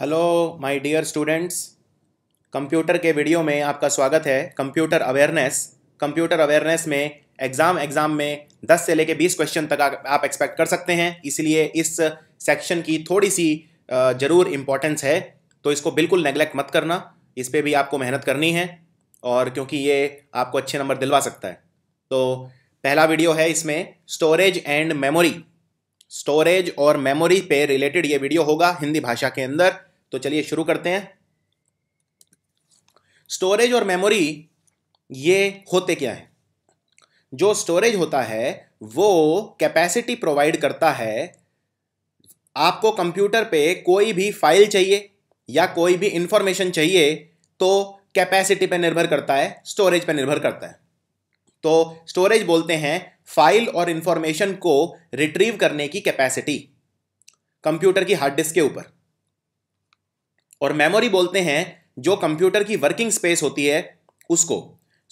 hello my dear students computer के video में आपका स्वागत है कंप्यूटर अवेयरनेस कंप्यूटर अवेयरनेस में एग्ज़ाम एग्ज़ाम में 10 से लेकर 20 क्वेश्चन तक आप एक्सपेक्ट कर सकते हैं इसलिए इस सेक्शन की थोड़ी सी ज़रूर इम्पोर्टेंस है तो इसको बिल्कुल नेग्लेक्ट मत करना इस पर भी आपको मेहनत करनी है और क्योंकि ये आपको अच्छे नंबर दिलवा सकता है तो पहला वीडियो है इसमें स्टोरेज एंड मेमोरी स्टोरेज और मेमोरी पे रिलेटेड ये वीडियो होगा हिंदी भाषा के अंदर तो चलिए शुरू करते हैं स्टोरेज और मेमोरी ये होते क्या है जो स्टोरेज होता है वो कैपेसिटी प्रोवाइड करता है आपको कंप्यूटर पे कोई भी फाइल चाहिए या कोई भी इंफॉर्मेशन चाहिए तो कैपेसिटी पे निर्भर करता है स्टोरेज पे निर्भर करता है तो स्टोरेज बोलते हैं फाइल और इंफॉर्मेशन को रिट्रीव करने की कैपेसिटी कंप्यूटर की हार्ड डिस्क के ऊपर और मेमोरी बोलते हैं जो कंप्यूटर की वर्किंग स्पेस होती है उसको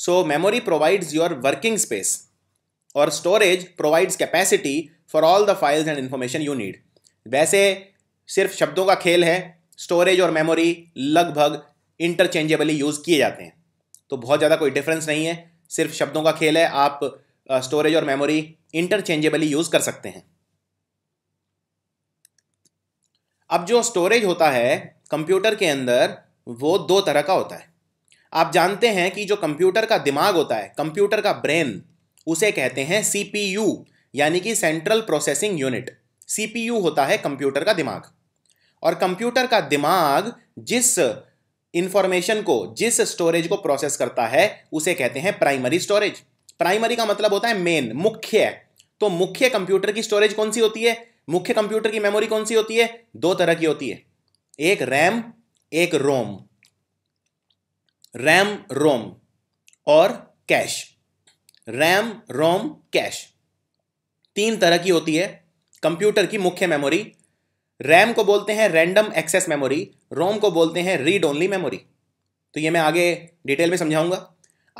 so memory provides your working space और storage provides capacity for all the files and information you need वैसे सिर्फ शब्दों का खेल है स्टोरेज और मेमोरी लगभग इंटरचेंजेबली यूज़ किए जाते हैं तो बहुत ज़्यादा कोई डिफरेंस नहीं है सिर्फ शब्दों का खेल है आप स्टोरेज और मेमोरी इंटरचेंजेबली यूज़ कर सकते हैं अब जो स्टोरेज होता है कंप्यूटर के अंदर वो दो तरह का होता है आप जानते हैं कि जो कंप्यूटर का दिमाग होता है कंप्यूटर का ब्रेन उसे कहते हैं सी यानी कि सेंट्रल प्रोसेसिंग यूनिट सी होता है कंप्यूटर का दिमाग और कंप्यूटर का दिमाग जिस इंफॉर्मेशन को जिस स्टोरेज को प्रोसेस करता है उसे कहते हैं प्राइमरी स्टोरेज प्राइमरी का मतलब होता है मेन मुख्य तो मुख्य कंप्यूटर की स्टोरेज कौन सी होती है मुख्य कंप्यूटर की मेमोरी कौन सी होती है दो तरह की होती है एक रैम एक रोम रैम रोम और कैश रैम रोम कैश तीन तरह की होती है कंप्यूटर की मुख्य मेमोरी रैम को बोलते हैं रैंडम एक्सेस मेमोरी रोम को बोलते हैं रीड ओनली मेमोरी तो ये मैं आगे डिटेल में समझाऊंगा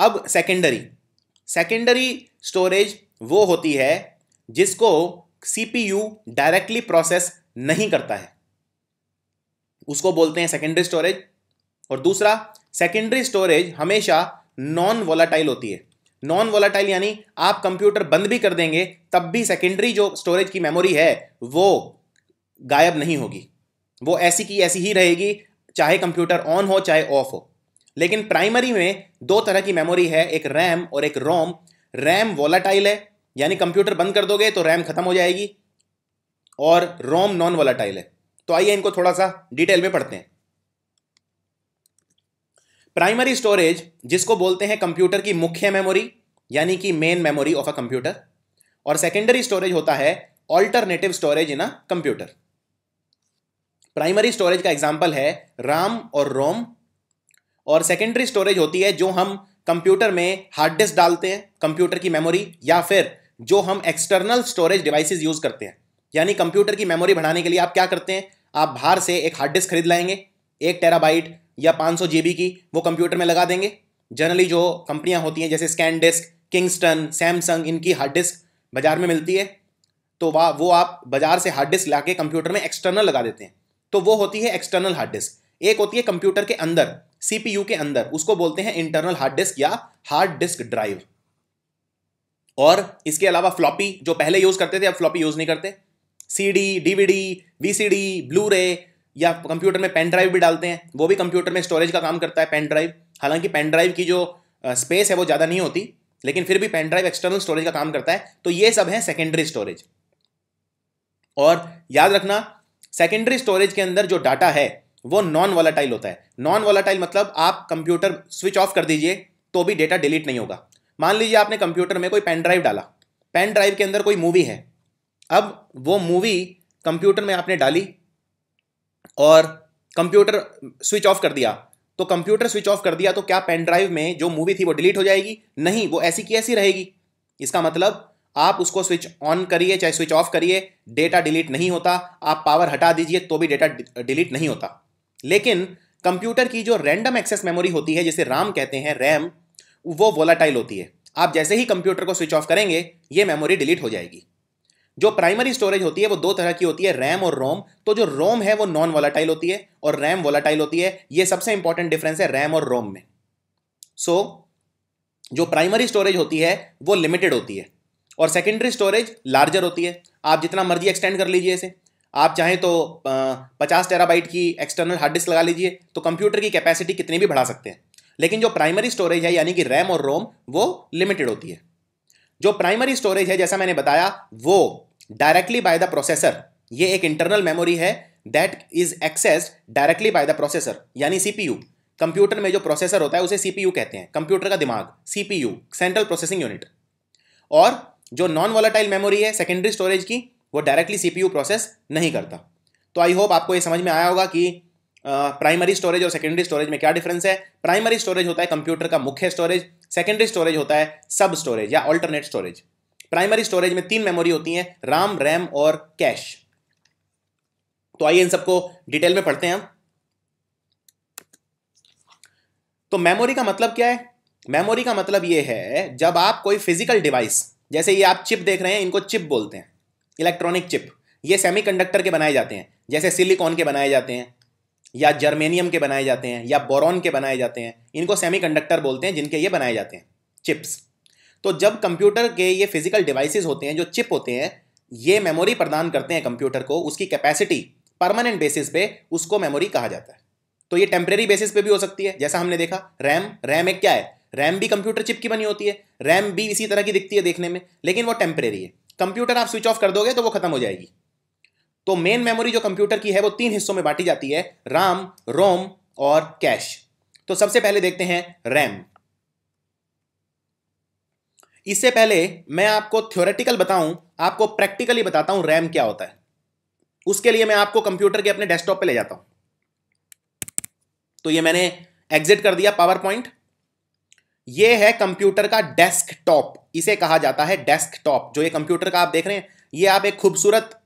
अब सेकेंडरी सेकेंडरी स्टोरेज वो होती है जिसको सीपीयू डायरेक्टली प्रोसेस नहीं करता है उसको बोलते हैं सेकेंडरी स्टोरेज और दूसरा सेकेंडरी स्टोरेज हमेशा नॉन वोलाटाइल होती है नॉन वोलाटाइल यानी आप कंप्यूटर बंद भी कर देंगे तब भी सेकेंडरी जो स्टोरेज की मेमोरी है वो गायब नहीं होगी वो ऐसी की ऐसी ही रहेगी चाहे कंप्यूटर ऑन हो चाहे ऑफ हो लेकिन प्राइमरी में दो तरह की मेमोरी है एक रैम और एक रोम रैम वोलाटाइल है यानी कंप्यूटर बंद कर दोगे तो रैम खत्म हो जाएगी और रोम नॉन वोलाटाइल है तो आइए इनको थोड़ा सा डिटेल में पढ़ते हैं प्राइमरी स्टोरेज जिसको बोलते हैं कंप्यूटर की मुख्य मेमोरी यानी कि main memory of a computer और सेकेंडरी स्टोरेज होता है alternative storage in a computer primary storage का एग्जाम्पल है राम और रोम और सेकेंडरी स्टोरेज होती है जो हम कंप्यूटर में हार्ड डिस्क डालते हैं कंप्यूटर की मेमोरी या फिर जो हम एक्सटर्नल स्टोरेज डिवाइसेस यूज करते हैं यानी कंप्यूटर की मेमोरी बढ़ाने के लिए आप क्या करते हैं आप बाहर से एक हार्ड डिस्क खरीद लाएंगे एक टेराबाइट या पाँच सौ की वो कंप्यूटर में लगा देंगे जनरली जो कंपनियाँ होती हैं जैसे स्कैन डिस्क किंगस्टन सैमसंग इनकी हार्ड डिस्क बाज़ार में मिलती है तो वह वो आप बाज़ार से हार्ड डिस्क ला के कंप्यूटर में एक्सटर्नल लगा देते हैं तो वो होती है एक्सटर्नल हार्ड डिस्क एक होती है कंप्यूटर के अंदर सीपीयू के अंदर उसको बोलते हैं इंटरनल हार्ड डिस्क या हार्ड डिस्क ड्राइव और इसके अलावा फ्लॉपी जो पहले यूज़ करते थे अब फ्लॉपी यूज़ नहीं करते सीडी डीवीडी वीसीडी ब्लू रे या कंप्यूटर में पेन ड्राइव भी डालते हैं वो भी कंप्यूटर में स्टोरेज का काम करता है पेन ड्राइव हालांकि पेन ड्राइव की जो स्पेस है वो ज़्यादा नहीं होती लेकिन फिर भी पेन ड्राइव एक्सटर्नल स्टोरेज का काम करता है तो ये सब है सेकेंडरी स्टोरेज और याद रखना सेकेंडरी स्टोरेज के अंदर जो डाटा है वो नॉन वॉलाटाइल होता है नॉन वॉलाटाइल मतलब आप कंप्यूटर स्विच ऑफ कर दीजिए तो भी डेटा डिलीट नहीं होगा मान लीजिए आपने कंप्यूटर में कोई पेन ड्राइव डाला पेन ड्राइव के अंदर कोई मूवी है अब वो मूवी कंप्यूटर में आपने डाली और कंप्यूटर स्विच ऑफ कर दिया तो कंप्यूटर स्विच ऑफ कर दिया तो क्या पेन ड्राइव में जो मूवी थी वो डिलीट हो जाएगी नहीं वो ऐसी की ऐसी रहेगी इसका मतलब आप उसको स्विच ऑन करिए चाहे स्विच ऑफ करिए डेटा डिलीट नहीं होता आप पावर हटा दीजिए तो भी डेटा डिलीट नहीं होता लेकिन कंप्यूटर की जो रैंडम एक्सेस मेमोरी होती है जिसे राम कहते हैं रैम वो वोलाटाइल होती है आप जैसे ही कंप्यूटर को स्विच ऑफ करेंगे ये मेमोरी डिलीट हो जाएगी जो प्राइमरी स्टोरेज होती है वो दो तरह की होती है रैम और रोम तो जो रोम है वो नॉन वोलाटाइल होती है और रैम वोलाटाइल होती है ये सबसे इंपॉर्टेंट डिफरेंस है रैम और रोम में सो so, जो प्राइमरी स्टोरेज होती है वो लिमिटेड होती है और सेकेंडरी स्टोरेज लार्जर होती है आप जितना मर्जी एक्सटेंड कर लीजिए इसे आप चाहें तो पचास टेराबाइट की एक्सटर्नल हार्ड डिस्क लगा लीजिए तो कंप्यूटर की कैपेसिटी कितनी भी बढ़ा सकते हैं लेकिन जो प्राइमरी स्टोरेज है यानी कि रैम और रोम वो लिमिटेड होती है जो प्राइमरी स्टोरेज है जैसा मैंने बताया वो डायरेक्टली बाय द प्रोसेसर ये एक इंटरनल मेमोरी है that is accessed directly by the processor यानी सीपीयू कंप्यूटर में जो प्रोसेसर होता है उसे सीपीयू कहते हैं कंप्यूटर का दिमाग सीपीयू सेंट्रल प्रोसेसिंग यूनिट और जो नॉन वॉलेटाइल मेमोरी है सेकेंडरी स्टोरेज की वो डायरेक्टली सीपीयू प्रोसेस नहीं करता तो आई होप आपको ये समझ में आया होगा कि प्राइमरी स्टोरेज और सेकेंडरी स्टोरेज में क्या डिफरेंस है प्राइमरी स्टोरेज होता है कंप्यूटर का मुख्य स्टोरेज सेकेंडरी स्टोरेज होता है सब स्टोरेज या ऑल्टरनेट स्टोरेज प्राइमरी स्टोरेज में तीन मेमोरी होती हैं राम रैम और कैश तो आइए इन सबको डिटेल में पढ़ते हैं हम तो मेमोरी का मतलब क्या है मेमोरी का मतलब यह है जब आप कोई फिजिकल डिवाइस जैसे ये आप चिप देख रहे हैं इनको चिप बोलते हैं इलेक्ट्रॉनिक चिप ये सेमीकंडक्टर के बनाए जाते हैं जैसे सिलिकॉन के बनाए जाते हैं या जर्मेनियम के बनाए जाते हैं या बोरॉन के बनाए जाते हैं इनको सेमीकंडक्टर बोलते हैं जिनके ये बनाए जाते हैं चिप्स तो जब कंप्यूटर के ये फिजिकल डिवाइसेस होते हैं जो चिप होते हैं ये मेमोरी प्रदान करते हैं कंप्यूटर को उसकी कैपेसिटी परमानेंट बेसिस पे उसको मेमोरी कहा जाता है तो ये टेम्प्रेरी बेसिस पे भी हो सकती है जैसा हमने देखा रैम रैम एक क्या है रैम भी कंप्यूटर चिप की बनी होती है रैम भी इसी तरह की दिखती है देखने में लेकिन वो टेम्प्रेरी है कंप्यूटर आप स्विच ऑफ कर दोगे तो वो खत्म हो जाएगी तो मेन मेमोरी जो कंप्यूटर की है वो तीन हिस्सों में बांटी जाती है राम रोम और कैश तो सबसे पहले देखते हैं रैम इससे पहले मैं आपको थ्योरेटिकल बताऊं आपको प्रैक्टिकली बताता हूं रैम क्या होता है उसके लिए मैं आपको कंप्यूटर के अपने डेस्कटॉप पे ले जाता हूं तो ये मैंने एग्जिट कर दिया पावर पॉइंट ये है कंप्यूटर का डेस्कटॉप इसे कहा जाता है डेस्कटॉप जो ये कंप्यूटर का आप देख रहे हैं ये आप एक खूबसूरत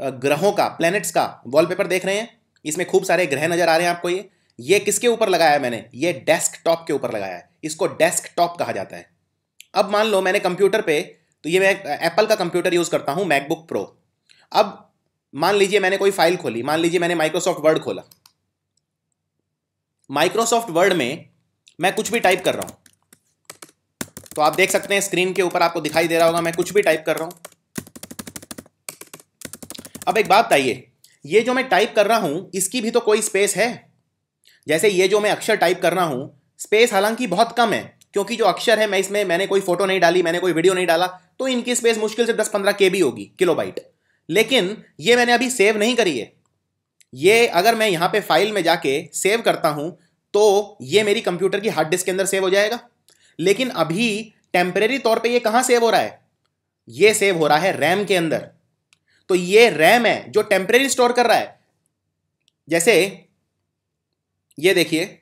ग्रहों का प्लैनेट्स का वॉलपेपर देख रहे हैं इसमें खूब सारे ग्रह नज़र आ रहे हैं आपको ये ये किसके ऊपर लगाया मैंने ये डेस्कटॉप के ऊपर लगाया है इसको डेस्कटॉप कहा जाता है अब मान लो मैंने कंप्यूटर पे तो ये मैं एप्पल का कंप्यूटर यूज़ करता हूँ मैकबुक प्रो अब मान लीजिए मैंने कोई फाइल खोली मान लीजिए मैंने माइक्रोसॉफ्ट वर्ड खोला माइक्रोसॉफ्ट वर्ड में मैं कुछ भी टाइप कर रहा हूँ तो आप देख सकते हैं स्क्रीन के ऊपर आपको दिखाई दे रहा होगा मैं कुछ भी टाइप कर रहा हूँ अब एक बात बताइए ये जो मैं टाइप कर रहा हूँ इसकी भी तो कोई स्पेस है जैसे ये जो मैं अक्षर टाइप कर रहा हूँ स्पेस हालांकि बहुत कम है क्योंकि जो अक्षर है मैं इसमें मैंने कोई फोटो नहीं डाली मैंने कोई वीडियो नहीं डाला तो इनकी स्पेस मुश्किल से दस पंद्रह के होगी बाइट लेकिन ये मैंने अभी सेव नहीं करी है ये अगर मैं यहाँ पे फाइल में जाके सेव करता हूँ तो ये मेरी कंप्यूटर की हार्ड डिस्क के अंदर सेव हो जाएगा लेकिन अभी टेम्परेरी तौर पर यह कहाँ सेव हो रहा है ये सेव हो रहा है रैम के अंदर तो ये रैम है जो टेम्परेरी स्टोर कर रहा है जैसे ये देखिए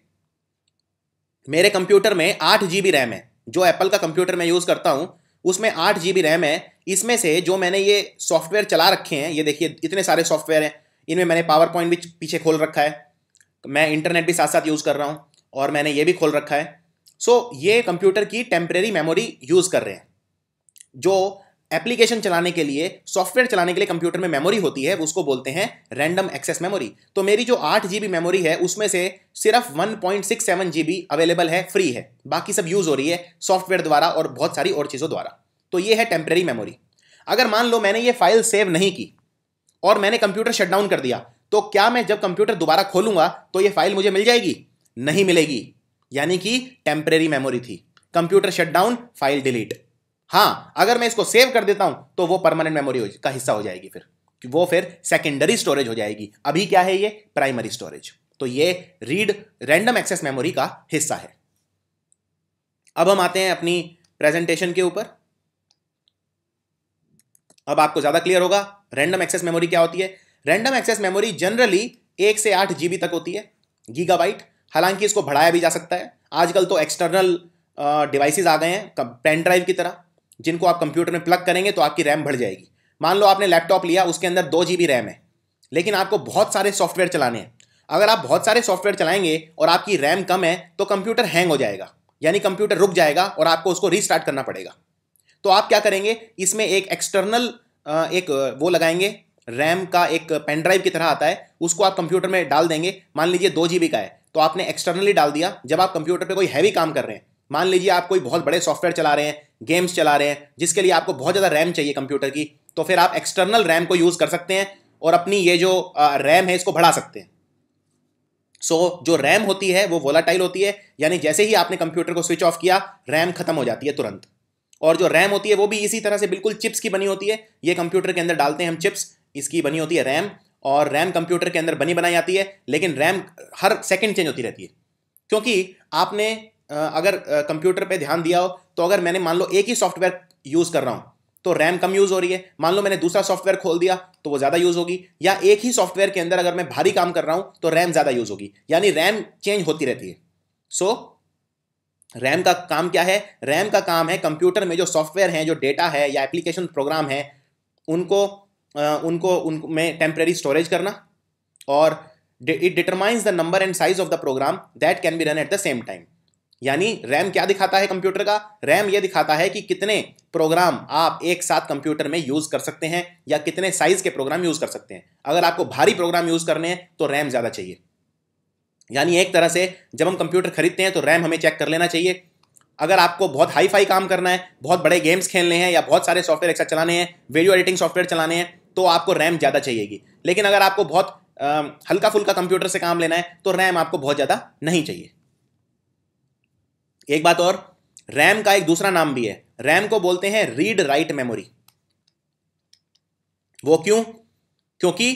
मेरे कंप्यूटर में आठ जी रैम है जो एप्पल का कंप्यूटर मैं यूज़ करता हूँ उसमें आठ जी रैम है इसमें से जो मैंने ये सॉफ्टवेयर चला रखे हैं ये देखिए इतने सारे सॉफ्टवेयर हैं इनमें मैंने पावर पॉइंट भी पीछे खोल रखा है मैं इंटरनेट भी साथ साथ यूज़ कर रहा हूँ और मैंने ये भी खोल रखा है सो so, ये कंप्यूटर की टेम्परेरी मेमोरी यूज़ कर रहे हैं जो एप्लीकेशन चलाने के लिए सॉफ्टवेयर चलाने के लिए कंप्यूटर में मेमोरी होती है उसको बोलते हैं रैंडम एक्सेस मेमोरी तो मेरी जो आठ जी मेमोरी है उसमें से सिर्फ 1.67 जीबी अवेलेबल है फ्री है बाकी सब यूज़ हो रही है सॉफ्टवेयर द्वारा और बहुत सारी और चीज़ों द्वारा तो ये है टेम्प्रेरी मेमोरी अगर मान लो मैंने ये फाइल सेव नहीं की और मैंने कंप्यूटर शटडाउन कर दिया तो क्या मैं जब कंप्यूटर दोबारा खोलूंगा तो ये फाइल मुझे मिल जाएगी नहीं मिलेगी यानी कि टेम्प्रेरी मेमोरी थी कंप्यूटर शटडाउन फाइल डिलीट हाँ अगर मैं इसको सेव कर देता हूं तो वो परमानेंट मेमोरी का हिस्सा हो जाएगी फिर वो फिर सेकेंडरी स्टोरेज हो जाएगी अभी क्या है ये प्राइमरी स्टोरेज तो ये रीड रैंडम एक्सेस मेमोरी का हिस्सा है अब हम आते हैं अपनी प्रेजेंटेशन के ऊपर अब आपको ज़्यादा क्लियर होगा रैंडम एक्सेस मेमोरी क्या होती है रैंडम एक्सेस मेमोरी जनरली एक से आठ जीबी तक होती है गीगाबाइट हालांकि इसको बढ़ाया भी जा सकता है आजकल तो एक्सटर्नल डिवाइसेस आ गए हैं पेन ड्राइव की तरह जिनको आप कंप्यूटर में प्लग करेंगे तो आपकी रैम बढ़ जाएगी मान लो आपने लैपटॉप लिया उसके अंदर दो जी रैम है लेकिन आपको बहुत सारे सॉफ्टवेयर चलाने हैं अगर आप बहुत सारे सॉफ्टवेयर चलाएंगे और आपकी रैम कम है तो कंप्यूटर हैंग हो जाएगा यानी कंप्यूटर रुक जाएगा और आपको उसको रीस्टार्ट करना पड़ेगा तो आप क्या करेंगे इसमें एक एक्सटर्नल एक वो लगाएंगे रैम का एक पेन ड्राइव की तरह आता है उसको आप कंप्यूटर में डाल देंगे मान लीजिए दो जी का है तो आपने एक्सटर्नली डाल दिया जब आप कंप्यूटर पर कोई हैवी काम कर रहे हैं मान लीजिए आप कोई बहुत बड़े सॉफ्टवेयर चला रहे हैं गेम्स चला रहे हैं जिसके लिए आपको बहुत ज़्यादा रैम चाहिए कंप्यूटर की तो फिर आप एक्सटर्नल रैम को यूज़ कर सकते हैं और अपनी ये जो रैम है इसको बढ़ा सकते हैं सो so, जो रैम होती है वो वोलाटाइल होती है यानी जैसे ही आपने कंप्यूटर को स्विच ऑफ किया रैम खत्म हो जाती है तुरंत और जो रैम होती है वो भी इसी तरह से बिल्कुल चिप्स की बनी होती है ये कंप्यूटर के अंदर डालते हैं हम चिप्स इसकी बनी होती है रैम और रैम कंप्यूटर के अंदर बनी बनाई जाती है लेकिन रैम हर सेकेंड चेंज होती रहती है क्योंकि आपने अगर कंप्यूटर पे ध्यान दिया हो तो अगर मैंने मान लो एक ही सॉफ्टवेयर यूज़ कर रहा हूँ तो रैम कम यूज़ हो रही है मान लो मैंने दूसरा सॉफ्टवेयर खोल दिया तो वो ज़्यादा यूज़ होगी या एक ही सॉफ्टवेयर के अंदर अगर मैं भारी काम कर रहा हूँ तो रैम ज़्यादा यूज़ होगी यानी रैम चेंज होती रहती है सो रैम का काम क्या है रैम का काम है कंप्यूटर में जो सॉफ्टवेयर हैं जो डेटा है या एप्लीकेशन प्रोग्राम है उनको उनको उन में टेम्प्रेरी स्टोरेज करना और it determines the number and size of the program that can be run at the same time यानी रैम क्या दिखाता है कंप्यूटर का रैम यह दिखाता है कि कितने प्रोग्राम आप एक साथ कंप्यूटर में यूज कर सकते हैं या कितने साइज के प्रोग्राम यूज कर सकते हैं अगर आपको भारी प्रोग्राम यूज करने हैं तो रैम ज्यादा चाहिए यानी एक तरह से जब हम कंप्यूटर खरीदते हैं तो रैम हमें चेक कर लेना चाहिए अगर आपको बहुत हाई फाई काम करना है बहुत बड़े गेम्स खेलने हैं या बहुत सारे सॉफ्टवेयर एक साथ चलाने हैं वीडियो एडिटिंग सॉफ्टवेयर चलाने हैं तो आपको रैम ज़्यादा चाहिएगी लेकिन अगर आपको बहुत आ, हल्का फुल्का कंप्यूटर से काम लेना है तो रैम आपको बहुत ज़्यादा नहीं चाहिए एक बात और रैम का एक दूसरा नाम भी है रैम को बोलते हैं रीड राइट मेमोरी वो क्यों क्योंकि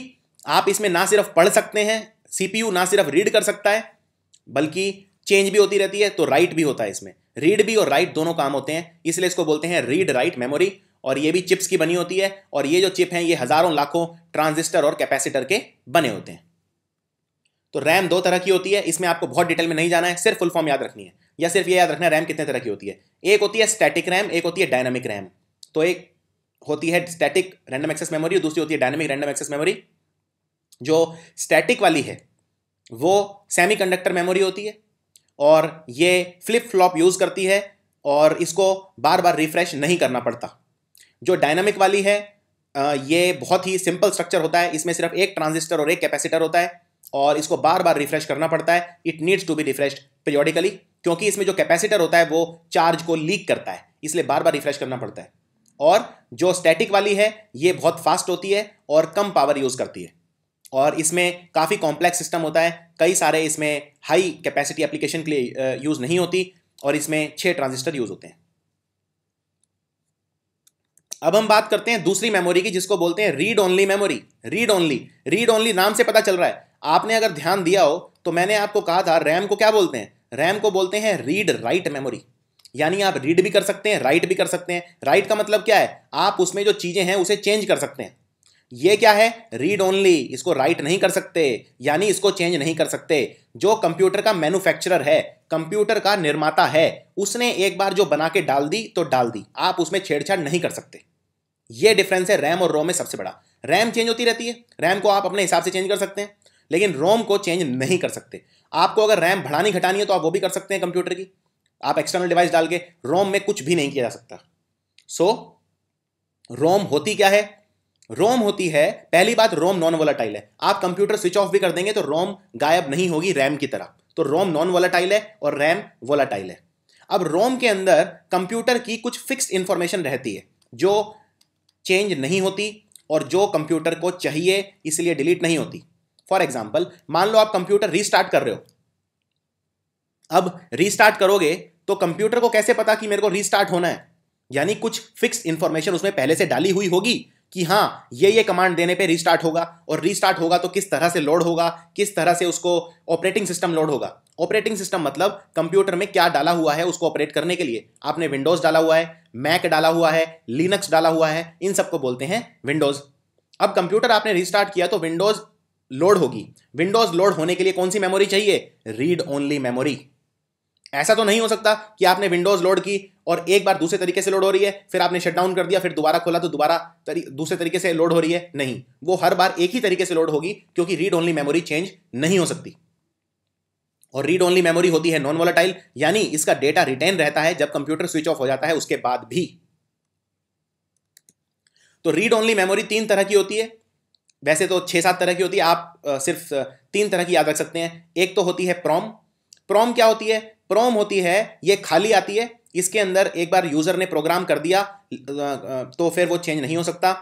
आप इसमें ना सिर्फ पढ़ सकते हैं सीपीयू ना सिर्फ रीड कर सकता है बल्कि चेंज भी होती रहती है तो राइट भी होता है इसमें रीड भी और राइट दोनों काम होते हैं इसलिए इसको बोलते हैं रीड राइट मेमोरी और ये भी चिप्स की बनी होती है और ये जो चिप हैं ये हज़ारों लाखों ट्रांजिस्टर और कैपेसिटर के बने होते हैं तो रैम दो तरह की होती है इसमें आपको बहुत डिटेल में नहीं जाना है सिर्फ फुल फॉर्म याद रखनी है या सिर्फ ये याद रखना है रैम कितने तरह की होती है एक होती है स्टैटिक रैम एक होती है डायनामिक रैम तो एक होती है स्टैटिक रैंडम एक्सेस मेमोरी और दूसरी होती है डायनामिक रैंडम एक्सेस मेमोरी जो स्टैटिक वाली है वो कंडक्टर मेमोरी होती है और ये फ्लिप फ्लॉप यूज़ करती है और इसको बार बार रिफ्रेश नहीं करना पड़ता जो डायनामिक वाली है ये बहुत ही सिंपल स्ट्रक्चर होता है इसमें सिर्फ एक ट्रांजिस्टर और एक कैपेसिटर होता है और इसको बार बार रिफ्रेश करना पड़ता है it needs to be refresh periodically क्योंकि इसमें जो कैपेसिटर होता है वो चार्ज को लीक करता है इसलिए बार बार रिफ्रेश करना पड़ता है और जो स्टैटिक वाली है ये बहुत फास्ट होती है और कम पावर यूज़ करती है और इसमें काफ़ी कॉम्प्लेक्स सिस्टम होता है कई सारे इसमें हाई कैपेसिटी एप्लीकेशन के लिए यूज़ नहीं होती और इसमें छः ट्रांजिस्टर यूज़ होते हैं अब हम बात करते हैं दूसरी मेमोरी की जिसको बोलते हैं read only memory read only read only नाम से पता चल रहा है आपने अगर ध्यान दिया हो तो मैंने आपको कहा था रैम को क्या बोलते हैं रैम को बोलते हैं रीड राइट मेमोरी यानी आप रीड भी कर सकते हैं राइट भी कर सकते हैं राइट का मतलब क्या है आप उसमें जो चीज़ें हैं उसे चेंज कर सकते हैं ये क्या है रीड ओनली इसको राइट नहीं कर सकते यानी इसको चेंज नहीं कर सकते जो कंप्यूटर का मैन्युफैक्चरर है कंप्यूटर का निर्माता है उसने एक बार जो बना के डाल दी तो डाल दी आप उसमें छेड़छाड़ नहीं कर सकते ये डिफरेंस है रैम और रोम में सबसे बड़ा रैम चेंज होती रहती है रैम को आप अपने हिसाब से चेंज कर सकते हैं लेकिन रोम को चेंज नहीं कर सकते आपको अगर रैम बढ़ानी घटानी है तो आप वो भी कर सकते हैं कंप्यूटर की आप एक्सटर्नल डिवाइस डाल के रोम में कुछ भी नहीं किया जा सकता सो so, रोम होती क्या है रोम होती है पहली बात रोम नॉन वोलाटाइल है आप कंप्यूटर स्विच ऑफ भी कर देंगे तो रोम गायब नहीं होगी रैम की तरह तो रोम नॉन वोलाटाइल है और रैम वोलाटाइल है अब रोम के अंदर कंप्यूटर की कुछ फिक्स इंफॉर्मेशन रहती है जो चेंज नहीं होती और जो कंप्यूटर को चाहिए इसलिए डिलीट नहीं होती फॉर एग्जाम्पल मान लो आप कंप्यूटर रिस्टार्ट कर रहे हो अब रिस्टार्ट करोगे तो कंप्यूटर को कैसे पता कि मेरे को रिस्टार्ट होना है यानी कुछ फिक्स इंफॉर्मेशन उसमें पहले से डाली हुई होगी कि हाँ ये ये कमांड देने पे रिस्टार्ट होगा और रिस्टार्ट होगा तो किस तरह से लोड होगा किस तरह से उसको ऑपरेटिंग सिस्टम लोड होगा ऑपरेटिंग सिस्टम मतलब कंप्यूटर में क्या डाला हुआ है उसको ऑपरेट करने के लिए आपने विंडोज़ डाला हुआ है मैक डाला हुआ है लिनक्स डाला हुआ है इन सबको बोलते हैं विंडोज़ अब कंप्यूटर आपने रिस्टार्ट किया तो विंडोज़ लोड होगी विंडोज लोड होने के लिए कौन सी मेमोरी चाहिए रीड ओनली मेमोरी ऐसा तो नहीं हो सकता कि आपने विंडोज लोड की और एक बार दूसरे तरीके से लोड हो रही है फिर आपने डाउन कर दिया फिर दोबारा खोला तो दोबारा तरी, दूसरे तरीके से लोड हो रही है नहीं वो हर बार एक ही तरीके से लोड होगी क्योंकि रीड ओनली मेमोरी चेंज नहीं हो सकती और रीड ओनली मेमोरी होती है नॉन वोलाटाइल यानी इसका डेटा रिटेन रहता है जब कंप्यूटर स्विच ऑफ हो जाता है उसके बाद भी तो रीड ओनली मेमोरी तीन तरह की होती है वैसे तो छः सात तरह की होती है आप सिर्फ तीन तरह की याद रख सकते हैं एक तो होती है प्रॉम प्रॉम क्या होती है प्रॉम होती है ये खाली आती है इसके अंदर एक बार यूज़र ने प्रोग्राम कर दिया तो फिर वो चेंज नहीं हो सकता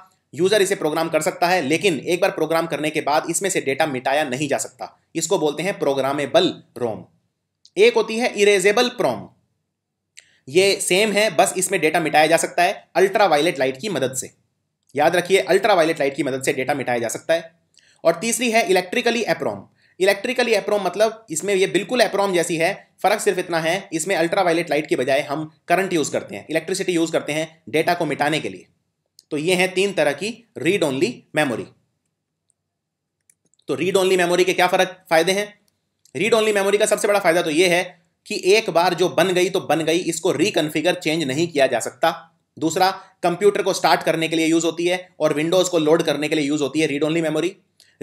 यूज़र इसे प्रोग्राम कर सकता है लेकिन एक बार प्रोग्राम करने के बाद इसमें से डेटा मिटाया नहीं जा सकता इसको बोलते हैं प्रोग्रामेबल रोम एक होती है इरेजेबल प्रोम ये सेम है बस इसमें डेटा मिटाया जा सकता है अल्ट्रा वायलेट लाइट की मदद से याद रखिए अल्ट्रावायलेट लाइट की मदद से डेटा मिटाया जा सकता है और तीसरी है इलेक्ट्रिकली एप्रोम इलेक्ट्रिकली एप्रोम मतलब इसमें ये बिल्कुल एप्रोम जैसी है फ़र्क सिर्फ इतना है इसमें अल्ट्रावायलेट लाइट के बजाय हम करंट यूज़ करते हैं इलेक्ट्रिसिटी यूज़ करते हैं डेटा को मिटाने के लिए तो ये हैं तीन तरह की रीड ओनली मेमोरी तो रीड ओनली मेमोरी के क्या फ़र्क फ़ायदे हैं रीड ओनली मेमोरी का सबसे बड़ा फ़ायदा तो ये है कि एक बार जो बन गई तो बन गई इसको रिकनफिगर चेंज नहीं किया जा सकता दूसरा कंप्यूटर को स्टार्ट करने के लिए यूज होती है और विंडोज को लोड करने के लिए यूज होती है read only memory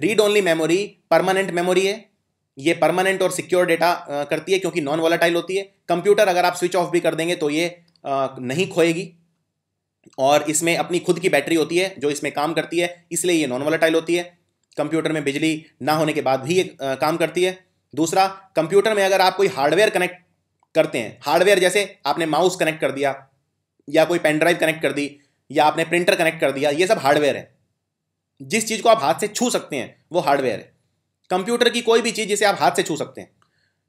read only memory permanent memory है ये परमानेंट और सिक्योर डेटा करती है क्योंकि नॉन वॉलेटाइल होती है कंप्यूटर अगर आप स्विच ऑफ भी कर देंगे तो ये नहीं खोएगी और इसमें अपनी खुद की बैटरी होती है जो इसमें काम करती है इसलिए ये नॉन वॉलेटाइल होती है कंप्यूटर में बिजली ना होने के बाद भी ये काम करती है दूसरा कंप्यूटर में अगर आप कोई हार्डवेयर कनेक्ट करते हैं हार्डवेयर जैसे आपने माउस कनेक्ट कर दिया या कोई पेन ड्राइव कनेक्ट कर दी या आपने प्रिंटर कनेक्ट कर दिया ये सब हार्डवेयर है जिस चीज़ को आप हाथ से छू सकते हैं वो हार्डवेयर है कंप्यूटर की कोई भी चीज़ जिसे आप हाथ से छू सकते हैं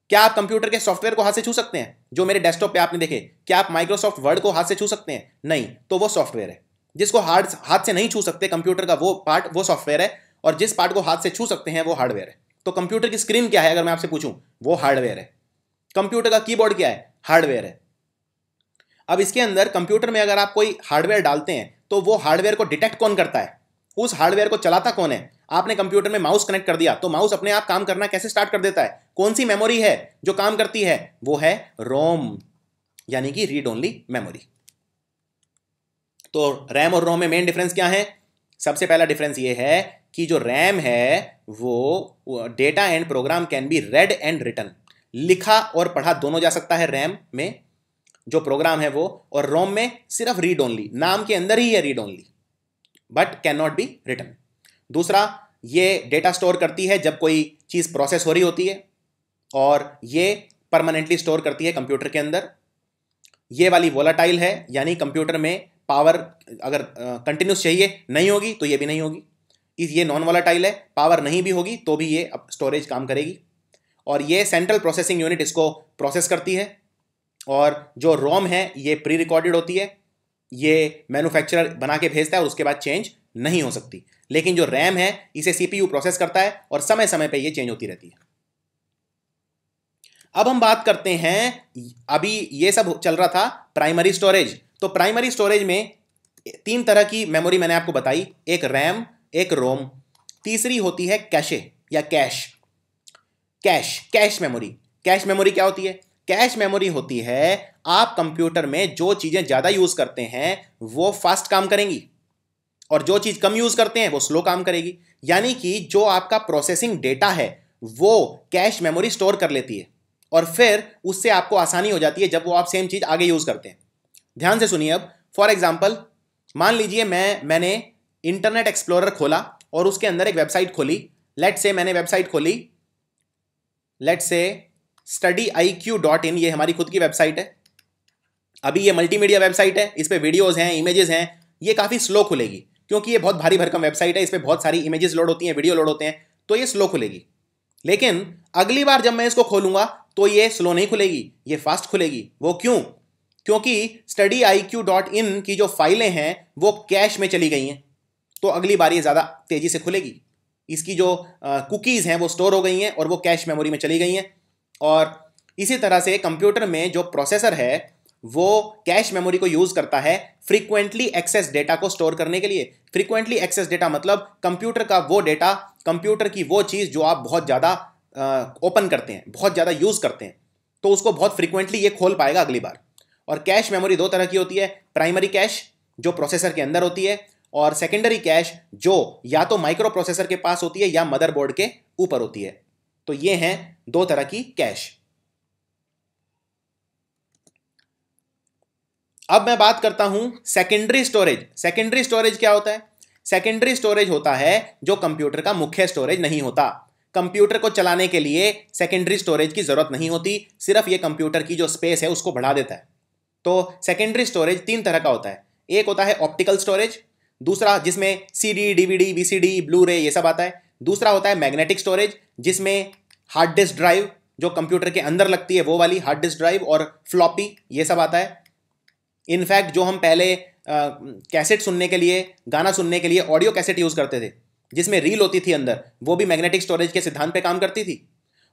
क्या आप कंप्यूटर के सॉफ्टवेयर को हाथ से छू सकते हैं जो मेरे डेस्कटॉप पे आपने देखे क्या आप माइक्रोसॉफ्ट वर्ड को हाथ से छू सकते हैं नहीं तो वो सॉफ्टवेयर है जिसको हार्ड हाथ से नहीं छू सकते कंप्यूटर का वो पार्ट वो सॉफ्टवेयर है और जिस पार्ट को हाथ से छू सकते हैं वो हार्डवेयर है तो कंप्यूटर की स्क्रीन क्या है अगर मैं आपसे पूछूं वो हार्डवेयर है कंप्यूटर का कीबोर्ड क्या है हार्डवेयर है अब इसके अंदर कंप्यूटर में अगर आप कोई हार्डवेयर डालते हैं तो वो हार्डवेयर को डिटेक्ट कौन करता है उस हार्डवेयर को चलाता कौन है आपने कंप्यूटर में माउस कनेक्ट कर दिया तो माउस अपने आप काम करना कैसे स्टार्ट कर देता है कौन सी मेमोरी है जो काम करती है वो है रोम यानी कि रीड ओनली मेमोरी तो रैम और रोम में मेन डिफरेंस क्या है सबसे पहला डिफरेंस ये है कि जो रैम है वो data and program can be read and written लिखा और पढ़ा दोनों जा सकता है रैम में जो प्रोग्राम है वो और रोम में सिर्फ रीड ओनली नाम के अंदर ही है read only but can not be written दूसरा ये डेटा स्टोर करती है जब कोई चीज़ प्रोसेस हो रही होती है और ये परमानेंटली स्टोर करती है कंप्यूटर के अंदर ये वाली वोलाटाइल है यानी कंप्यूटर में पावर अगर कंटिन्यूस चाहिए नहीं होगी तो ये भी नहीं होगी इस ये नॉन वोलाटाइल है पावर नहीं भी होगी तो भी ये अब स्टोरेज काम करेगी और ये सेंट्रल प्रोसेसिंग यूनिट इसको प्रोसेस करती है और जो रोम है ये प्री रिकॉर्डेड होती है ये मैन्युफैक्चरर बना के भेजता है और उसके बाद चेंज नहीं हो सकती लेकिन जो रैम है इसे सीपीयू प्रोसेस करता है और समय समय पे ये चेंज होती रहती है अब हम बात करते हैं अभी ये सब चल रहा था प्राइमरी स्टोरेज तो प्राइमरी स्टोरेज में तीन तरह की मेमोरी मैंने आपको बताई एक रैम एक रोम तीसरी होती है कैशे या cache cache cache memory cache memory क्या होती है कैश मेमोरी होती है आप कंप्यूटर में जो चीज़ें ज़्यादा यूज़ करते हैं वो फास्ट काम करेंगी और जो चीज़ कम यूज़ करते हैं वो स्लो काम करेगी यानी कि जो आपका प्रोसेसिंग डेटा है वो कैश मेमोरी स्टोर कर लेती है और फिर उससे आपको आसानी हो जाती है जब वो आप सेम चीज़ आगे यूज़ करते हैं ध्यान से सुनिए अब फॉर एग्जाम्पल मान लीजिए मैं मैंने इंटरनेट एक्सप्लोरर खोला और उसके अंदर एक वेबसाइट खोली लेट से मैंने वेबसाइट खोली let's say study I Q dot in ये हमारी खुद की वेबसाइट है अभी ये मल्टीमीडिया वेबसाइट है इस पर वीडियोज़ हैं इमेजेस हैं ये काफ़ी स्लो खुलेगी क्योंकि ये बहुत भारी भरकम वेबसाइट है इस पर बहुत सारी इमेजेस लोड होती हैं वीडियो लोड होते हैं तो ये स्लो खुलेगी लेकिन अगली बार जब मैं इसको खोलूंगा तो ये स्लो नहीं खुलेगी ये फास्ट खुलेगी वो क्यों क्योंकि study I Q dot in की जो फाइलें हैं वो कैश में चली गई हैं तो अगली बार ये ज़्यादा तेज़ी से खुलेगी इसकी जो कुकीज़ हैं वो स्टोर हो गई हैं और वो कैश मेमोरी में चली गई हैं और इसी तरह से कंप्यूटर में जो प्रोसेसर है वो कैश मेमोरी को यूज़ करता है फ्रीक्वेंटली एक्सेस डेटा को स्टोर करने के लिए फ्रीक्वेंटली एक्सेस डेटा मतलब कंप्यूटर का वो डेटा कंप्यूटर की वो चीज़ जो आप बहुत ज़्यादा ओपन करते हैं बहुत ज़्यादा यूज़ करते हैं तो उसको बहुत फ्रीक्वेंटली ये खोल पाएगा अगली बार और कैश मेमोरी दो तरह की होती है प्राइमरी कैश जो प्रोसेसर के अंदर होती है और सेकेंडरी कैश जो या तो माइक्रो प्रोसेसर के पास होती है या मदरबोर्ड के ऊपर होती है तो ये हैं दो तरह की कैश अब मैं बात करता हूं सेकेंडरी स्टोरेज सेकेंडरी स्टोरेज क्या होता है सेकेंडरी स्टोरेज होता है जो कंप्यूटर का मुख्य स्टोरेज नहीं होता कंप्यूटर को चलाने के लिए सेकेंडरी स्टोरेज की ज़रूरत नहीं होती सिर्फ ये कंप्यूटर की जो स्पेस है उसको बढ़ा देता है तो सेकेंडरी स्टोरेज तीन तरह का होता है एक होता है ऑप्टिकल स्टोरेज दूसरा जिसमें C D D V D blu ray ये सब आता है दूसरा होता है मैग्नेटिक स्टोरेज जिसमें हार्ड डिस्क ड्राइव जो कंप्यूटर के अंदर लगती है वो वाली हार्ड डिस्क ड्राइव और फ्लॉपी ये सब आता है इनफैक्ट जो हम पहले कैसेट सुनने के लिए गाना सुनने के लिए ऑडियो कैसेट यूज़ करते थे जिसमें रील होती थी अंदर वो भी मैग्नेटिक स्टोरेज के सिद्धांत पे काम करती थी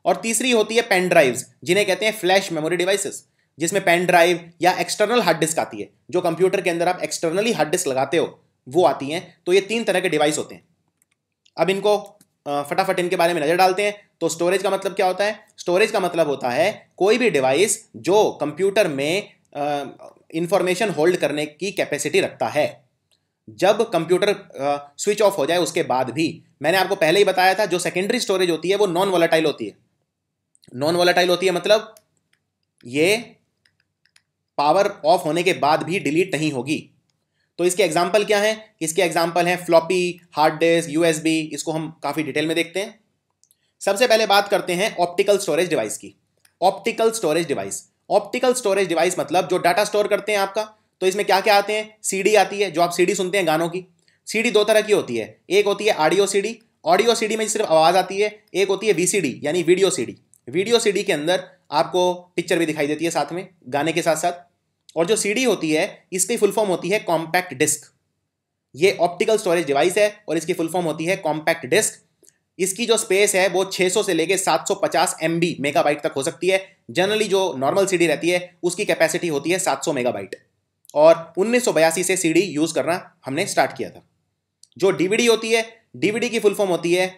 और तीसरी होती है पेन ड्राइव्स जिन्हें कहते हैं फ्लैश मेमोरी डिवाइसेस जिसमें पेन ड्राइव या एक्सटर्नल हार्ड डिस्क आती है जो कंप्यूटर के अंदर आप एक्सटर्नली हार्ड डिस्क लगाते हो वो आती हैं तो ये तीन तरह के डिवाइस होते हैं अब इनको फटाफट इनके बारे में नज़र डालते हैं तो स्टोरेज का मतलब क्या होता है स्टोरेज का मतलब होता है कोई भी डिवाइस जो कंप्यूटर में इंफॉर्मेशन होल्ड करने की कैपेसिटी रखता है जब कंप्यूटर स्विच ऑफ हो जाए उसके बाद भी मैंने आपको पहले ही बताया था जो सेकेंडरी स्टोरेज होती है वो नॉन वॉलेटाइल होती है नॉन वॉलेटाइल होती है मतलब ये पावर ऑफ होने के बाद भी डिलीट नहीं होगी तो इसके एग्जाम्पल क्या हैं इसके एग्जाम्पल हैं फ्लॉपी हार्ड डिस्क यूएसबी इसको हम काफ़ी डिटेल में देखते हैं सबसे पहले बात करते हैं ऑप्टिकल स्टोरेज डिवाइस की optical storage device optical storage device मतलब जो डाटा स्टोर करते हैं आपका तो इसमें क्या क्या आते हैं सीडी आती है जो आप सीडी सुनते हैं गानों की सीडी दो तरह की होती है एक होती है ऑडियो सीडी ऑडियो सीडी में सिर्फ आवाज़ आती है एक होती है वीसीडी यानी वीडियो सीडी वीडियो सीडी के अंदर आपको पिक्चर भी दिखाई देती है साथ में गाने के साथ साथ और जो सीडी होती है इसकी फुल फॉर्म होती है कॉम्पैक्ट डिस्क ये ऑप्टिकल स्टोरेज डिवाइस है और इसकी फुल फॉर्म होती है कॉम्पैक्ट डिस्क इसकी जो स्पेस है वो 600 से लेके 750 एम बी मेगाबाइट तक हो सकती है जनरली जो नॉर्मल सीडी रहती है उसकी कैपेसिटी होती है 700 मेगाबाइट और उन्नीस से सीडी यूज़ करना हमने स्टार्ट किया था जो डीवीडी होती है डीवीडी की फुल फॉर्म होती है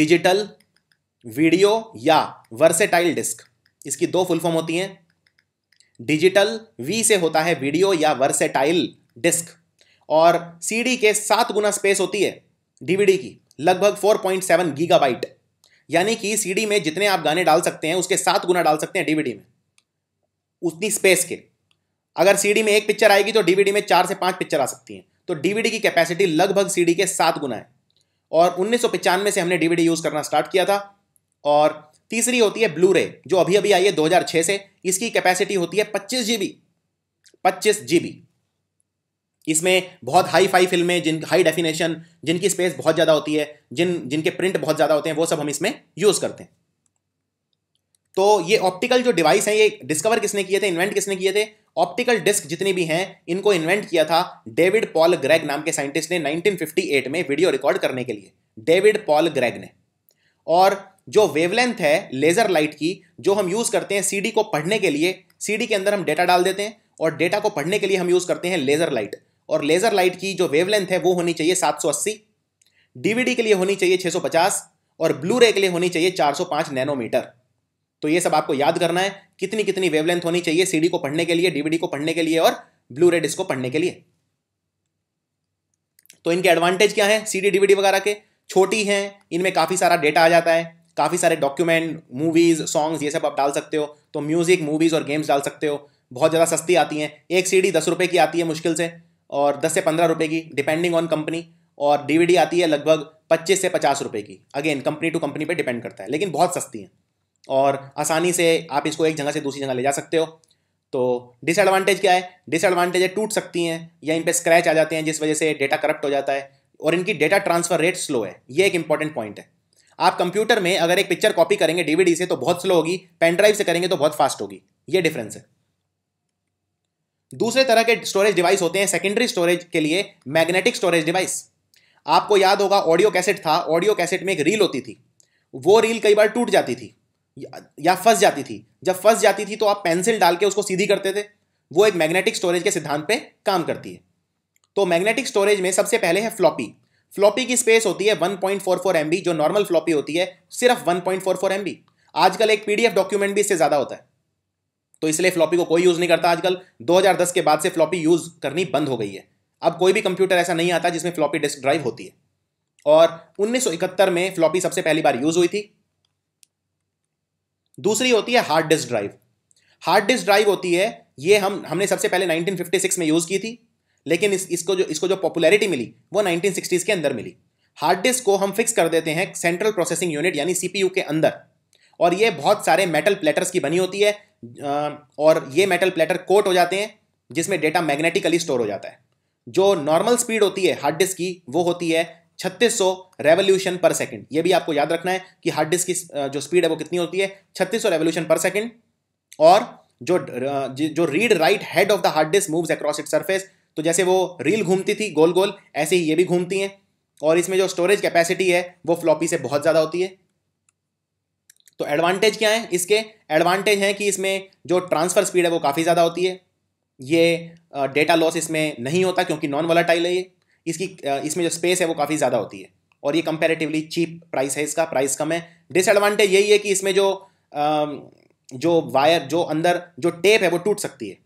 डिजिटल वीडियो या वर्सेटाइल डिस्क इसकी दो फुल फॉर्म होती हैं डिजिटल वी से होता है वीडियो या वर्सेटाइल डिस्क और सीडी के सात गुना स्पेस होती है डीवीडी की लगभग 4.7 गीगाबाइट यानी कि सीडी में जितने आप गाने डाल सकते हैं उसके सात गुना डाल सकते हैं डीवीडी में उतनी स्पेस के अगर सीडी में एक पिक्चर आएगी तो डीवीडी में चार से पाँच पिक्चर आ सकती हैं तो डीवीडी की कैपेसिटी लगभग सीडी के सात गुना है और उन्नीस से हमने डीवीडी यूज़ करना स्टार्ट किया था और तीसरी होती है ब्लू रे जो अभी अभी आई है 2006 से इसकी कैपेसिटी होती है पच्चीस जीबी पच्चीस जीबी इसमें बहुत हाई फाई फिल्में जिन हाई डेफिनेशन जिनकी स्पेस बहुत ज़्यादा होती है जिन जिनके प्रिंट बहुत ज़्यादा होते हैं वो सब हम इसमें यूज़ करते हैं तो ये ऑप्टिकल जो डिवाइस है ये डिस्कवर किसने किए थे इन्वेंट किसने किए थे ऑप्टिकल डिस्क जितनी भी हैं इनको इन्वेंट किया था डेविड पॉल ग्रेग नाम के साइंटिस्ट ने 1958 में वीडियो रिकॉर्ड करने के लिए डेविड पॉल ग्रेग ने और जो वेवलेंथ है लेज़र लाइट की जो हम यूज़ करते हैं सीडी को पढ़ने के लिए सीडी के अंदर हम डेटा डाल देते हैं और डेटा को पढ़ने के लिए हम यूज़ करते हैं लेज़र लाइट और लेज़र लाइट की जो वेवलेंथ है वो होनी चाहिए 780 डीवीडी के लिए होनी चाहिए 650 और ब्लू रे के लिए होनी चाहिए 405 नैनोमीटर तो ये सब आपको याद करना है कितनी कितनी वेवलेंथ होनी चाहिए सीडी को पढ़ने के लिए डीवीडी को पढ़ने के लिए और ब्लू रेड इसको पढ़ने के लिए तो इनके एडवांटेज क्या है सीडी डीवीडी वगैरह के छोटी हैं इनमें काफ़ी सारा डेटा आ जाता है काफ़ी सारे डॉक्यूमेंट मूवीज़ सॉन्ग्स ये सब आप डाल सकते हो तो म्यूज़िक मूवीज़ और गेम्स डाल सकते हो बहुत ज़्यादा सस्ती आती हैं एक सीडी दस रुपये की आती है मुश्किल से और दस से पंद्रह रुपये की डिपेंडिंग ऑन कंपनी और डीवीडी आती है लगभग पच्चीस से पचास रुपये की अगेन कंपनी टू कंपनी पे डिपेंड करता है लेकिन बहुत सस्ती है और आसानी से आप इसको एक जगह से दूसरी जगह ले जा सकते हो तो डिसएडवांटेज क्या है डिसएडवांटेज है टूट सकती हैं या इन पर स्क्रैच आ जाते हैं जिस वजह से डेटा करप्ट हो जाता है और इनकी डेटा ट्रांसफर रेट स्लो है ये एक इंपॉर्टेंट पॉइंट है आप कंप्यूटर में अगर एक पिक्चर कॉपी करेंगे डीवीडी से तो बहुत स्लो होगी पेन ड्राइव से करेंगे तो बहुत फास्ट होगी ये डिफरेंस है दूसरे तरह के स्टोरेज डिवाइस होते हैं सेकेंडरी स्टोरेज के लिए मैग्नेटिक स्टोरेज डिवाइस आपको याद होगा ऑडियो कैसेट था ऑडियो कैसेट में एक रील होती थी वो रील कई बार टूट जाती थी या फंस जाती थी जब फंस जाती थी तो आप पेंसिल डाल के उसको सीधी करते थे वो एक मैग्नेटिक स्टोरेज के सिद्धांत पे काम करती है तो मैग्नेटिक स्टोरेज में सबसे पहले है फ्लॉपी फ्लॉपी की स्पेस होती है 1.44 पॉइंट जो नॉर्मल फ्लॉपी होती है सिर्फ 1.44 पॉइंट आजकल एक पीडीएफ डॉक्यूमेंट भी इससे ज़्यादा होता है तो इसलिए फ्लॉपी को कोई यूज़ नहीं करता आजकल 2010 के बाद से फ्लॉपी यूज़ करनी बंद हो गई है अब कोई भी कंप्यूटर ऐसा नहीं आता जिसमें फ्लॉपी डिस्क ड्राइव होती है और 1971 में फ्लॉपी सबसे पहली बार यूज़ हुई थी दूसरी होती है hard disk drive hard disk drive होती है ये हम हमने सबसे पहले 1956 में यूज़ की थी लेकिन इस, इसको जो इसको जो पॉपुलैरिटी मिली वो नाइनटीन के अंदर मिली हार्ड डिस्क को हम फिक्स कर देते हैं सेंट्रल प्रोसेसिंग यूनिट यानी सी के अंदर और ये बहुत सारे मेटल प्लेटर्स की बनी होती है और ये मेटल प्लेटर कोट हो जाते हैं जिसमें डेटा मैग्नेटिकली स्टोर हो जाता है जो नॉर्मल स्पीड होती है हार्ड डिस्क की वो होती है 3600 रेवोल्यूशन पर सेकंड ये भी आपको याद रखना है कि हार्ड डिस्क की जो स्पीड है वो कितनी होती है 3600 रेवोल्यूशन पर सेकंड और जो जो read write head of the hard disk moves across it surface तो जैसे वो रील घूमती थी गोल गोल ऐसे ही ये भी घूमती हैं और इसमें जो स्टोरेज कैपेसिटी है वो फ्लॉपी से बहुत ज़्यादा होती है तो एडवांटेज क्या है इसके एडवांटेज हैं कि इसमें जो ट्रांसफ़र स्पीड है वो काफ़ी ज़्यादा होती है ये डेटा लॉस इसमें नहीं होता क्योंकि नॉन वोलाटाइल है ये इसकी इसमें जो स्पेस है वो काफ़ी ज़्यादा होती है और ये कंपेरेटिवली चीप प्राइस है इसका प्राइस कम है डिसएडवांटेज यही है कि इसमें जो जो वायर जो अंदर जो टेप है वो टूट सकती है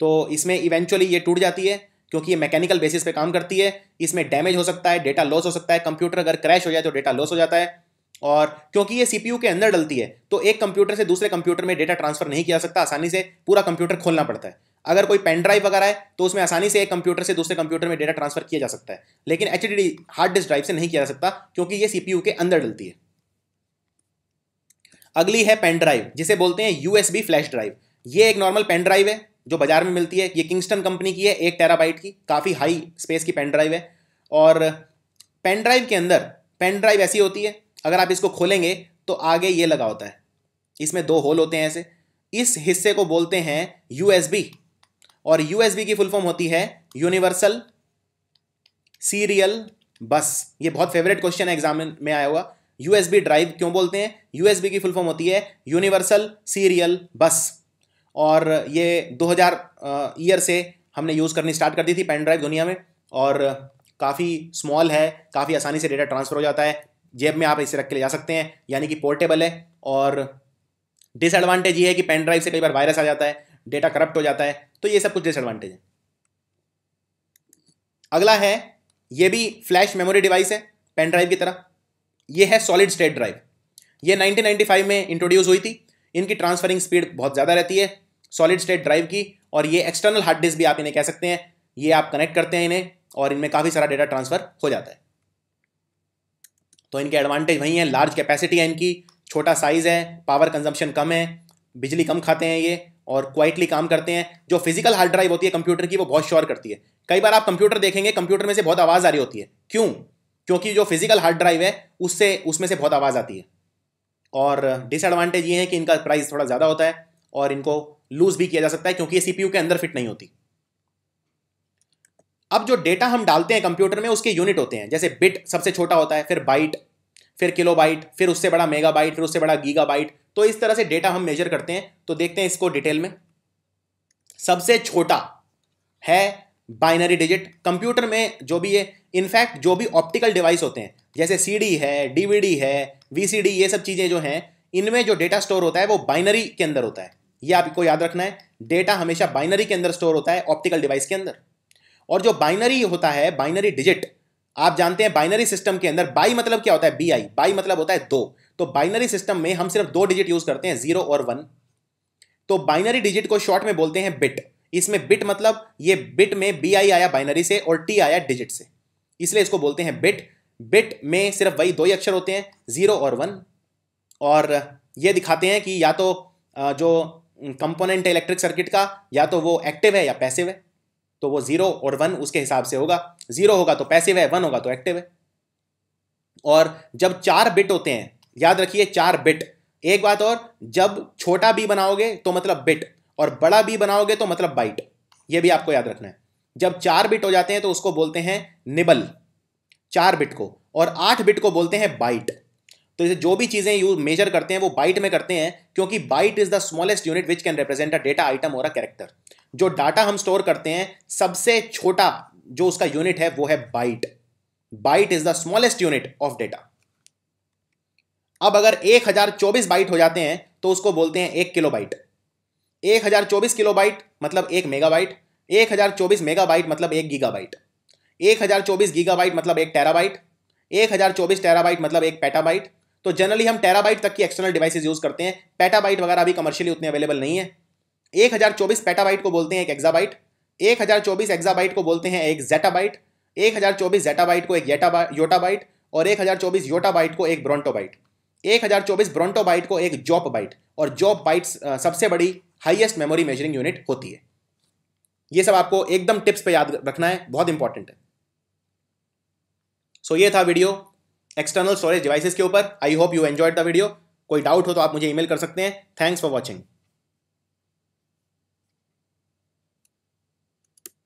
तो इसमें इवेंचुअली ये टूट जाती है क्योंकि ये मैकेनिकल बेसिस पे काम करती है इसमें डैमेज हो सकता है डेटा लॉस हो सकता है कंप्यूटर अगर क्रैश हो जाए तो डेटा लॉस हो जाता है और क्योंकि ये सीपीयू के अंदर डलती है तो एक कंप्यूटर से दूसरे कंप्यूटर में डेटा ट्रांसफर नहीं किया सकता आसानी से पूरा कंप्यूटर खोलना पड़ता है अगर कोई पेन ड्राइव वगैरह है तो उसमें आसानी से एक कंप्यूटर से दूसरे कंप्यूटर में डेटा ट्रांसफर किया जा सकता है लेकिन एच हार्ड डिस्क ड्राइव से नहीं किया जा सकता क्योंकि ये सीपीयू के अंदर डलती है अगली है पेन ड्राइव जिसे बोलते हैं यूएसबी फ्लैश ड्राइव ये एक नॉर्मल पेन ड्राइव है जो बाजार में मिलती है ये किंगस्टन कंपनी की है एक टेराबाइट की काफ़ी हाई स्पेस की पेन ड्राइव है और पेन ड्राइव के अंदर पेन ड्राइव ऐसी होती है अगर आप इसको खोलेंगे तो आगे ये लगा होता है इसमें दो होल होते हैं ऐसे इस हिस्से को बोलते हैं यूएसबी और यूएसबी की फुल फॉर्म होती है यूनिवर्सल सीरियल बस ये बहुत फेवरेट क्वेश्चन है एग्जाम में आया हुआ यूएसबी ड्राइव क्यों बोलते हैं यूएसबी की फुल फॉर्म होती है यूनिवर्सल सीरियल बस और ये 2000 ईयर से हमने यूज़ करनी स्टार्ट कर दी थी पेन ड्राइव दुनिया में और काफ़ी स्मॉल है काफ़ी आसानी से डेटा ट्रांसफ़र हो जाता है जेब में आप इसे रख के ले जा सकते हैं यानी कि पोर्टेबल है और डिसएडवांटेज ये है कि पेन ड्राइव से कई बार वायरस आ जाता है डेटा करप्ट हो जाता है तो ये सब कुछ डिसएडवांटेज है अगला है ये भी फ्लैश मेमोरी डिवाइस है पेन ड्राइव की तरह ये है सॉलिड स्टेट ड्राइव ये 1995 में इंट्रोड्यूस हुई थी इनकी ट्रांसफरिंग स्पीड बहुत ज़्यादा रहती है सॉलिड स्टेट ड्राइव की और ये एक्सटर्नल हार्ड डिस्क भी आप इन्हें कह सकते हैं ये आप कनेक्ट करते हैं इन्हें और इनमें काफ़ी सारा डेटा ट्रांसफ़र हो जाता है तो इनके एडवांटेज वही हैं लार्ज कैपेसिटी है इनकी छोटा साइज़ है पावर कंजम्पशन कम है बिजली कम खाते हैं ये और क्वाइटली काम करते हैं जो फिजिकल हार्ड ड्राइव होती है कंप्यूटर की वो बहुत श्योर करती है कई बार आप कंप्यूटर देखेंगे कंप्यूटर में से बहुत आवाज़ आ रही होती है क्यों क्योंकि जो फिजिकल हार्ड ड्राइव है उससे उसमें से बहुत आवाज़ आती है और डिसएडवांटेज ये है कि इनका प्राइस थोड़ा ज़्यादा होता है और इनको लूज़ भी किया जा सकता है क्योंकि ये सी के अंदर फिट नहीं होती अब जो डेटा हम डालते हैं कंप्यूटर में उसके यूनिट होते हैं जैसे बिट सबसे छोटा होता है फिर बाइट फिर किलो बाइट फिर उससे बड़ा मेगा बाइट फिर उससे बड़ा गीगा बाइट तो इस तरह से डेटा हम मेजर करते हैं तो देखते हैं इसको डिटेल में सबसे छोटा है बाइनरी डिजिट कंप्यूटर में जो भी ये इनफैक्ट जो भी ऑप्टिकल डिवाइस होते हैं जैसे सीडी है डीवीडी है वीसीडी ये सब चीज़ें जो हैं इनमें जो डेटा स्टोर होता है वो बाइनरी के अंदर होता है ये आपको याद रखना है डेटा हमेशा बाइनरी के अंदर स्टोर होता है ऑप्टिकल डिवाइस के अंदर और जो बाइनरी होता है बाइनरी डिजिट आप जानते हैं बाइनरी सिस्टम के अंदर बाई मतलब क्या होता है बी आई बाई मतलब होता है दो तो बाइनरी सिस्टम में हम सिर्फ दो डिजिट यूज करते हैं जीरो और वन तो बाइनरी डिजिट को शॉर्ट में बोलते हैं बिट इसमें बिट मतलब ये बिट में बी आई आया बाइनरी से और टी आया डिजिट से इसलिए इसको बोलते हैं बिट बिट में सिर्फ वही दो ही अक्षर होते हैं जीरो और वन और ये दिखाते हैं कि या तो जो कंपोनेंट है इलेक्ट्रिक सर्किट का या तो वो एक्टिव है या पैसिव है तो वो जीरो और वन उसके हिसाब से होगा जीरो होगा तो पैसिव है वन होगा तो एक्टिव है और जब चार बिट होते हैं याद रखिए चार बिट एक बात और जब छोटा बी बनाओगे तो मतलब बिट और बड़ा बी बनाओगे तो मतलब बाइट ये भी आपको याद रखना है जब चार बिट हो जाते हैं तो उसको बोलते हैं निबल चार बिट को और आठ बिट को बोलते हैं बाइट तो इसे जो भी चीज़ें यू मेजर करते हैं वो बाइट में करते हैं क्योंकि byte is the smallest unit which can represent a data item और अ कैरेक्टर जो डाटा हम स्टोर करते हैं सबसे छोटा जो उसका यूनिट है वो है byte byte is the smallest unit of data अब अगर 1024 बाइट हो जाते हैं तो उसको बोलते हैं एक किलो बाइट एक हजार चौबीस किलो बाइट मतलब एक मेगाबाइट एक हजार चौबीस मेगाबाइट मतलब एक गीगाबाइट एक हजार चौबीस गीगाबाइट मतलब एक टेराबाइट एक हजार चौबीस टेराबाइट मतलब एक पेटाबाइट तो जनरली हम टेराबाइट तक की एक्सटर्नल डिवाइसेज यूज करते हैं पेटाबाइट वगैरह अभी कमर्शियली उतने अवेलेबल नहीं है एक हज़ार चौबीस पेटाबाइट को बोलते हैं एक एक्जाबाइट एक हज़ार चौबीस एक्जाबाइट को बोलते हैं एक जेटाबाइट एक हज़ार चौबीस जेटाबाइट को एक योटाबाइट और एक हज़ार चौबीस योटाबाइट को एक ब्रोंटोबाइट एक हज़ार चौबीस ब्रोंटोबाइट को एक जॉप बाइट और जॉप बाइट सबसे बड़ी हाइएस्ट मेमोरी मेजरिंग यूनिट होती है ये सब आपको एकदम टिप्स पे याद रखना है बहुत इंपॉर्टेंट है सो so, ये था वीडियो एक्सटर्नल स्टोरेज डिवाइसेस के ऊपर I hope you enjoyed the video कोई डाउट हो तो आप मुझे ईमेल कर सकते हैं थैंक्स फॉर वॉचिंग